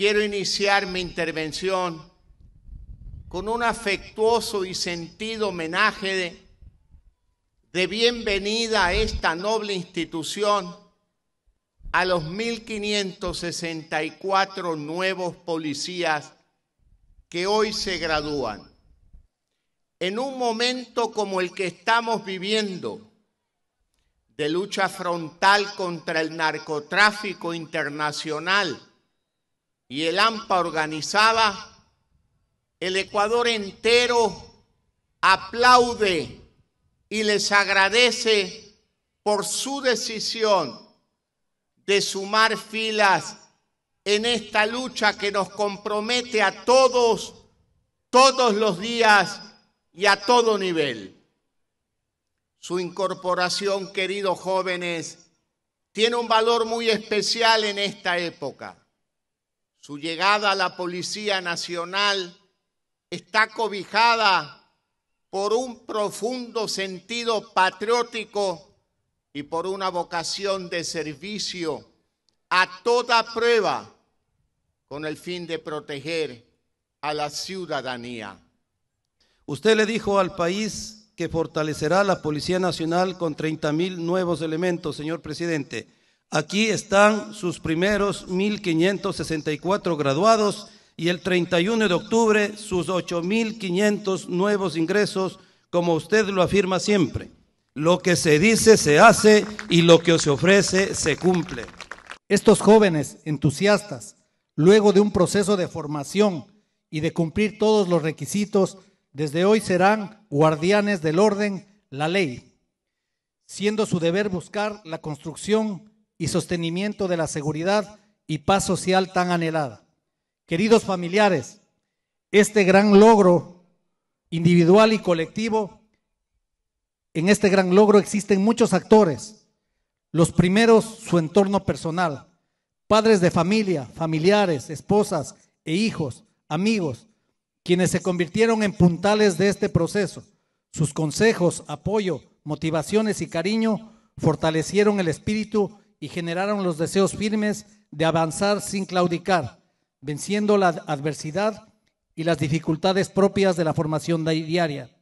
Quiero iniciar mi intervención con un afectuoso y sentido homenaje de, bienvenida a esta noble institución a los 1.564 nuevos policías que hoy se gradúan. En un momento como el que estamos viviendo, de lucha frontal contra el narcotráfico internacional, y el AMPA organizada, el Ecuador entero aplaude y les agradece por su decisión de sumar filas en esta lucha que nos compromete a todos, todos los días y a todo nivel. Su incorporación, queridos jóvenes, tiene un valor muy especial en esta época. Su llegada a la Policía Nacional está cobijada por un profundo sentido patriótico y por una vocación de servicio a toda prueba con el fin de proteger a la ciudadanía. Usted le dijo al país que fortalecerá la Policía Nacional con 30 mil nuevos elementos, señor presidente. Aquí están sus primeros 1.564 graduados y el 31 de octubre sus 8.500 nuevos ingresos, como usted lo afirma siempre. Lo que se dice se hace y lo que se ofrece se cumple. Estos jóvenes entusiastas, luego de un proceso de formación y de cumplir todos los requisitos, desde hoy serán guardianes del orden, la ley, siendo su deber buscar la construcción y sostenimiento de la seguridad y paz social tan anhelada. Queridos familiares, este gran logro individual y colectivo, en este gran logro existen muchos actores. Los primeros, su entorno personal, padres de familia, familiares, esposas e hijos, amigos, quienes se convirtieron en puntales de este proceso. Sus consejos, apoyo, motivaciones y cariño fortalecieron el espíritu y generaron los deseos firmes de avanzar sin claudicar, venciendo la adversidad y las dificultades propias de la formación diaria.